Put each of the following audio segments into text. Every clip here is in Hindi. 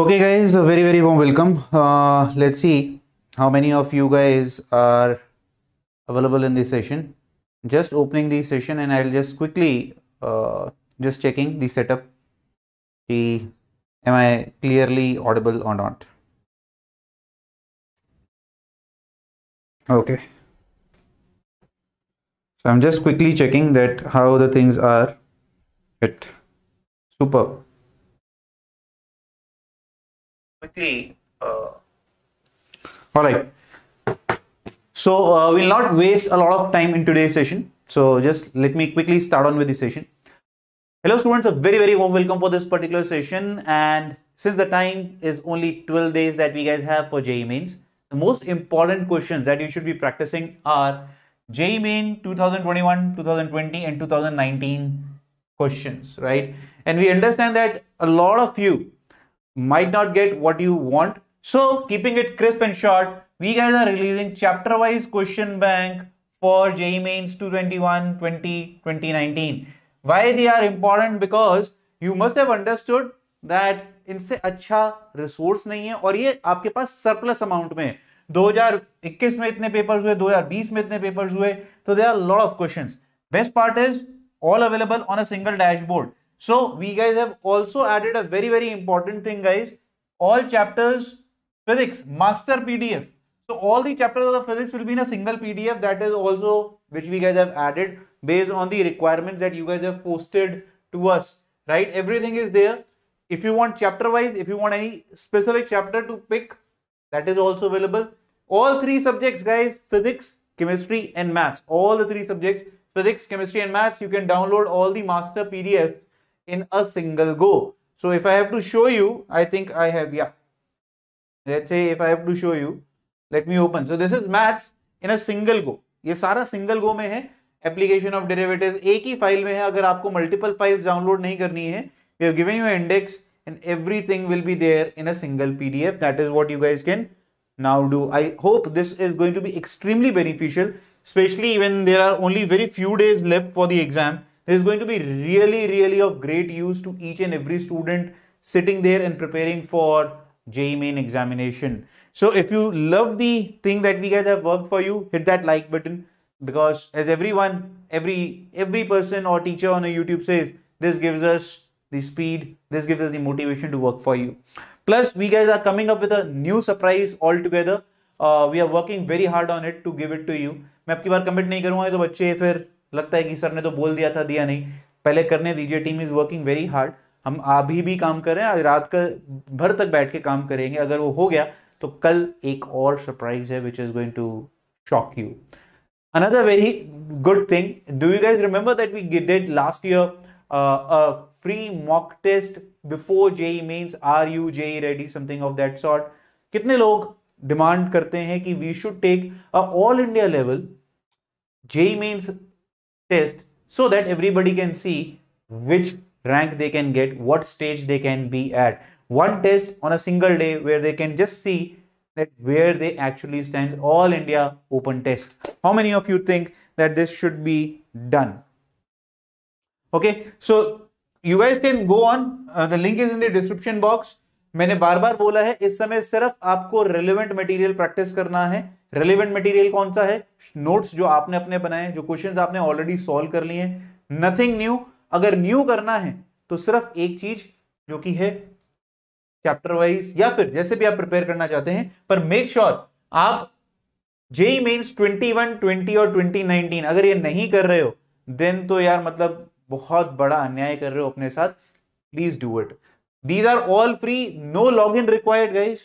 okay guys a very very warm welcome uh, let's see how many of you guys are available in this session just opening the session and i'll just quickly uh, just checking the setup The am i clearly audible or not okay so i'm just quickly checking that how the things are at superb quickly. Uh, All right. So uh, we'll not waste a lot of time in today's session. So just let me quickly start on with the session. Hello students, a very very warm welcome for this particular session and since the time is only 12 days that we guys have for JE mains, the most important questions that you should be practicing are JE main 2021, 2020 and 2019 questions, right? And we understand that a lot of you might not get what you want. So keeping it crisp and short, we guys are releasing chapter wise question bank for JE Mains 221, 20, 2019. Why they are important? Because you must have understood that इनसे अच्छा रिसोर्स नहीं है और ये आपके पास सरप्लस अमाउंट में 2021 में इतने पेपर्स हुए 2020 में इतने पेपर्स हुए तो there are lot of questions best part is all available on a single dashboard So we guys have also added a very, very important thing guys. All chapters, physics, master PDF. So all the chapters of the physics will be in a single PDF that is also which we guys have added based on the requirements that you guys have posted to us, right? Everything is there. If you want chapter wise, if you want any specific chapter to pick, that is also available. All three subjects guys, physics, chemistry and maths, all the three subjects, physics, chemistry and maths, you can download all the master PDF in a single go. So if I have to show you, I think I have, yeah. Let's say if I have to show you, let me open. So this is maths in a single go. ये सारा सिंगल गो में है एप्लीकेशन ऑफ डेरिवेटिव एक ही फाइल में है अगर आपको मल्टीपल फाइल्स डाउनलोड नहीं करनी है we have given you index and everything will be there in a single PDF that is what you guys can now do. I hope this is going to be extremely beneficial, especially when there are only very few days left for the exam. This is going to be really, really of great use to each and every student sitting there and preparing for JE main examination. So if you love the thing that we guys have worked for you, hit that like button because as everyone, every every person or teacher on a YouTube says, this gives us the speed, this gives us the motivation to work for you. Plus, we guys are coming up with a new surprise altogether. Uh, we are working very hard on it to give it to you. मैं आपकी बार कमिट नहीं करूंगा तो लगता है कि सर ने तो बोल दिया था दिया नहीं पहले करने दीजिए team is working very hard हम अभी भी काम कर रहे हैं रात का भर तक बैठ के काम करेंगे अगर वो हो गया तो कल एक और सरप्राइज है which is going to shock you another very good thing do you guys remember that we did last year uh, free mock test before JEE mains are you JEE ready something of that sort कितने लोग डिमांड करते हैं कि we should take all India level JEE mains test so that everybody can see which rank they can get, what stage they can be at. One test on a single day where they can just see that where they actually stand all India open test. How many of you think that this should be done? Okay, so you guys can go on. Uh, the link is in the description box. मैंने बार बार बोला है इस समय सिर्फ आपको रेलिवेंट मटेरियल प्रैक्टिस करना है रेलिवेंट मटेरियल कौन सा है नोट्स जो आपने अपने बनाए जो क्वेश्चंस आपने ऑलरेडी सॉल्व कर लिए नथिंग न्यू अगर न्यू करना है तो सिर्फ एक चीज जो कि है चैप्टर वाइज या फिर जैसे भी आप प्रिपेयर करना चाहते हैं पर मेक श्योर sure आप मीन ट्वेंटी वन ट्वेंटी और नाइनटीन अगर ये नहीं कर रहे हो देन तो यार मतलब बहुत बड़ा अन्याय कर रहे हो अपने साथ please do it these are all free no log in required guys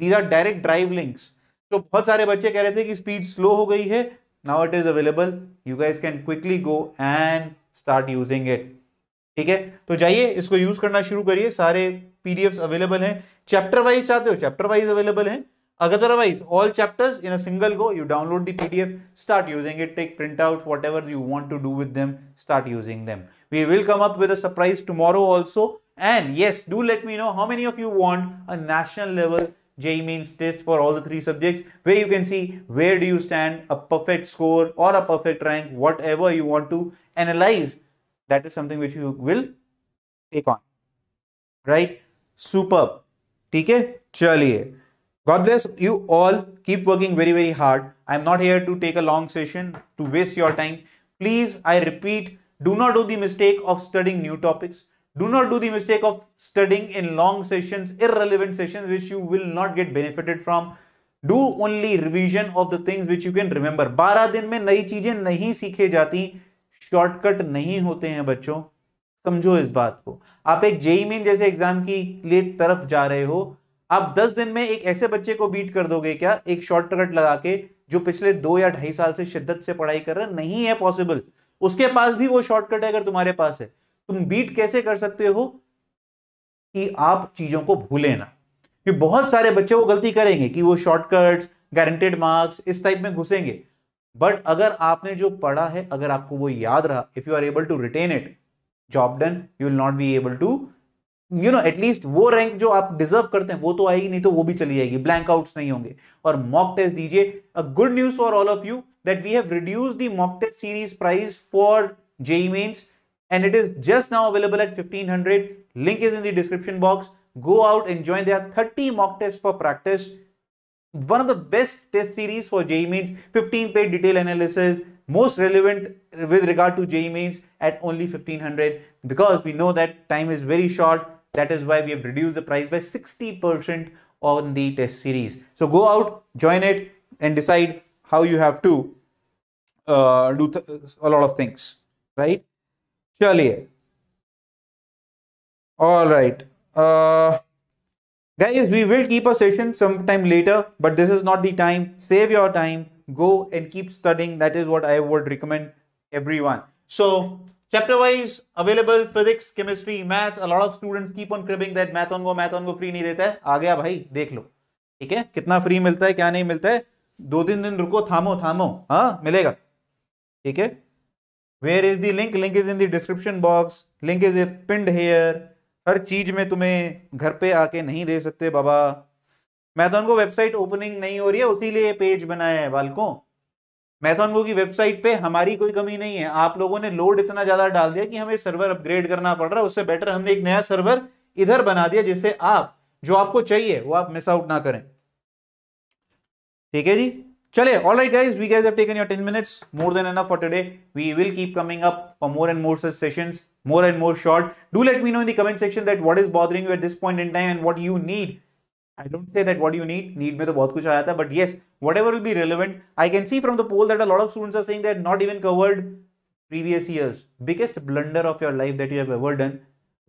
these are direct drive links तो बहुत सारे बच्चे कह रहे थे कि स्पीड स्लो हो गई है now it is available you guys can quickly go and start using it ठीक है तो जाइए इसको यूज करना शुरू करिए सारे पीडीएफ अवेलेबल हैं चैप्टर वाइज चाहते हो चैप्टर वाइज अवेलेबल हैं all chapters in a single go you download download the pdf start using it take printouts whatever you want to do with them start using them we will come up with a surprise tomorrow also And yes, do let me know how many of you want a national level JEE means test for all the three subjects where you can see where do you stand, a perfect score or a perfect rank, whatever you want to analyze. That is something which you will take on. Right? Superb. Okay, chaliye. God bless you all. Keep working very, very hard. I'm not here to take a long session to waste your time. Please, I repeat, do not do the mistake of studying new topics. Do not do the mistake of studying in long sessions, irrelevant sessions, which you will not get benefited from. do only revision of the things which you can remember बारह दिन में नई चीजें नहीं सीखे जाती शॉर्टकट नहीं होते हैं बच्चों समझो इस बात को आप एक जेई मेन जैसे एग्जाम की लिए तरफ जा रहे हो आप दस दिन में एक ऐसे बच्चे को बीट कर दोगे क्या एक शॉर्टकट लगा के जो पिछले दो या ढाई साल से शिद्दत से पढ़ाई कर रहा नहीं है पॉसिबल उसके पास भी वो शॉर्टकट है अगर तुम्हारे पास है तुम बीट कैसे कर सकते हो कि आप चीजों को भूले ना कि बहुत सारे बच्चे वो गलती करेंगे कि वो शॉर्टकट्स गारंटेड मार्क्स इस टाइप में घुसेंगे बट अगर आपने जो पढ़ा है अगर आपको वो याद रहा if you are able to retain it job done you will not be able to you know at least वो रैंक जो आप डिजर्व करते हैं वो तो आएगी नहीं तो वो भी चली जाएगी ब्लैंक आउट्स नहीं होंगे और मॉक टेस्ट दीजिए a good news for all of you that we have reduce the mock test series price for JEE mains and it is just now available at 1500. Link is in the description box. Go out and join. There are 30 mock tests for practice. One of the best test series for JEE Mains, 15 page detail analysis, most relevant with regard to JEE Mains at only 1500 because we know that time is very short. That is why we have reduced the price by 60% on the test series. So go out, join it and decide how you have to uh, do a lot of things, right? चलिए all right uh, guys we will keep a session sometime later but this is not the time save your time go and keep studying that is what i would recommend everyone so chapter wise available physics chemistry maths a lot of students keep on cribbing that math on go math on go free nahi deta hai aa gaya bhai dekh lo theek hai kitna free milta hai kya nahi milta hai do din din ruko thamo thamo ha milega theek hai where is the link link is in the description box link is a pinned here हर चीज में तुम्हें घर पे आके नहीं दे सकते बाबा मैथन को वेबसाइट ओपनिंग नहीं हो रही है उसी लिए पेज बनाया है बालकों मैथन को की वेबसाइट पे हमारी कोई कमी नहीं है आप लोगों ने लोड इतना ज्यादा डाल दिया कि हमें सर्वर अपग्रेड करना पड़ रहा है उससे बेटर हमने एक नया सर्वर इधर बना दिया जिससे आप जो आपको चाहिए वो आप मिस आउट ना करें ठीक है जी Chale, alright guys, we guys have taken your 10 minutes, more than enough for today. We will keep coming up for more and more such sessions, more and more short. Do let me know in the comment section that what is bothering you at this point in time and what you need. I don't say that what you need, need me to bahut kuch aaya tha, but yes, whatever will be relevant. I can see from the poll that a lot of students are saying they had not even covered previous years. Biggest blunder of your life that you have ever done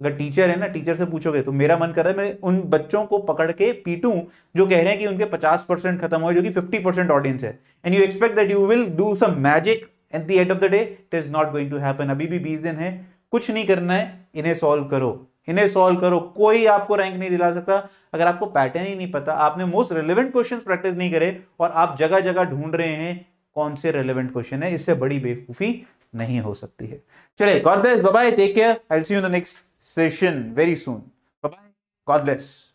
अगर टीचर है ना टीचर से पूछोगे तो मेरा मन कर रहा है मैं उन बच्चों को पकड़ के पीटूं जो कह रहे हैं कि उनके 50 परसेंट खत्म हुए जो कि 50 परसेंट ऑडियंस है and you expect that you will do some magic at the end of the day it is not going to happen अभी भी बीस दिन है कुछ नहीं करना है इन्हें सॉल्व करो इन्हें सॉल्व करो कोई आपको रैंक नहीं दिला सकता अगर आपको पैटर्न ही नहीं पता आपने मोस्ट रेलिवेंट क्वेश्चन प्रैक्टिस नहीं करे और आप जगह जगह ढूंढ रहे हैं कौन से रेलिवेंट क्वेश्चन है इससे बड़ी बेवकूफ़ी नहीं हो सकती है चले god bless bye take care I see you the next session very soon bye god bless